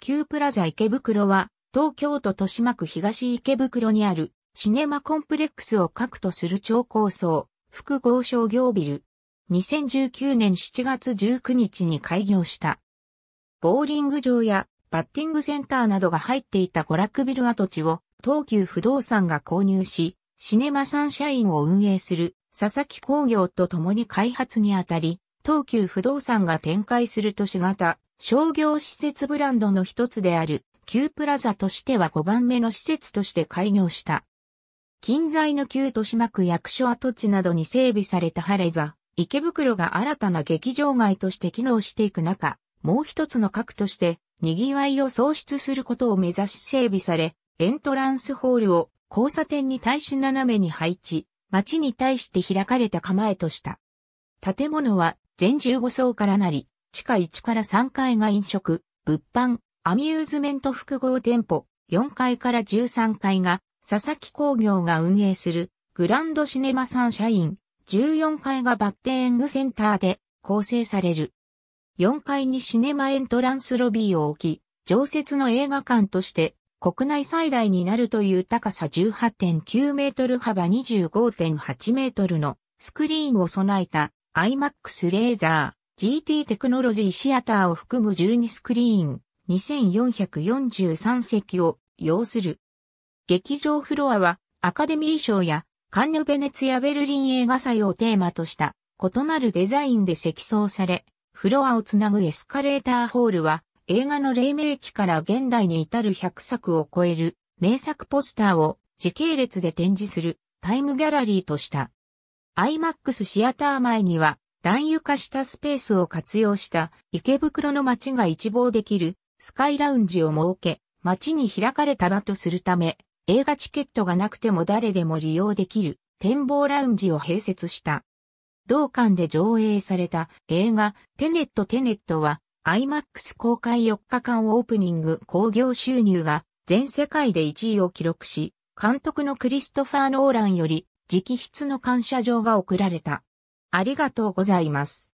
旧プラザ池袋は、東京都豊島区東池袋にある、シネマコンプレックスを核とする超高層、複合商業ビル。2019年7月19日に開業した。ボーリング場やバッティングセンターなどが入っていた娯楽ビル跡地を東急不動産が購入し、シネマサンシャインを運営する佐々木工業と共に開発にあたり、東急不動産が展開する都市型商業施設ブランドの一つである、旧プラザとしては5番目の施設として開業した。近在の旧豊島区役所跡地などに整備されたハレザ、池袋が新たな劇場街として機能していく中、もう一つの核として、賑わいを創出することを目指し整備され、エントランスホールを交差点に対し斜めに配置、街に対して開かれた構えとした。建物は全15層からなり、地下1から3階が飲食、物販、アミューズメント複合店舗、4階から13階が佐々木工業が運営するグランドシネマサンシャイン、14階がバッテングセンターで構成される。4階にシネマエントランスロビーを置き、常設の映画館として国内最大になるという高さ18.9メートル幅25.8メートルのスクリーンを備えた IMAX レーザー、GT テクノロジーシアターを含む12スクリーン2443席を要する。劇場フロアはアカデミー賞やカンヌ・ベネツやベルリン映画祭をテーマとした異なるデザインで積層され、フロアをつなぐエスカレーターホールは映画の黎明期から現代に至る100作を超える名作ポスターを時系列で展示するタイムギャラリーとした。IMAX シアター前には油化したスペースを活用した池袋の街が一望できるスカイラウンジを設け、街に開かれた場とするため、映画チケットがなくても誰でも利用できる展望ラウンジを併設した。同館で上映された映画テネットテネットは IMAX 公開4日間オープニング興行収入が全世界で1位を記録し、監督のクリストファー・ノーランより直筆の感謝状が贈られた。ありがとうございます。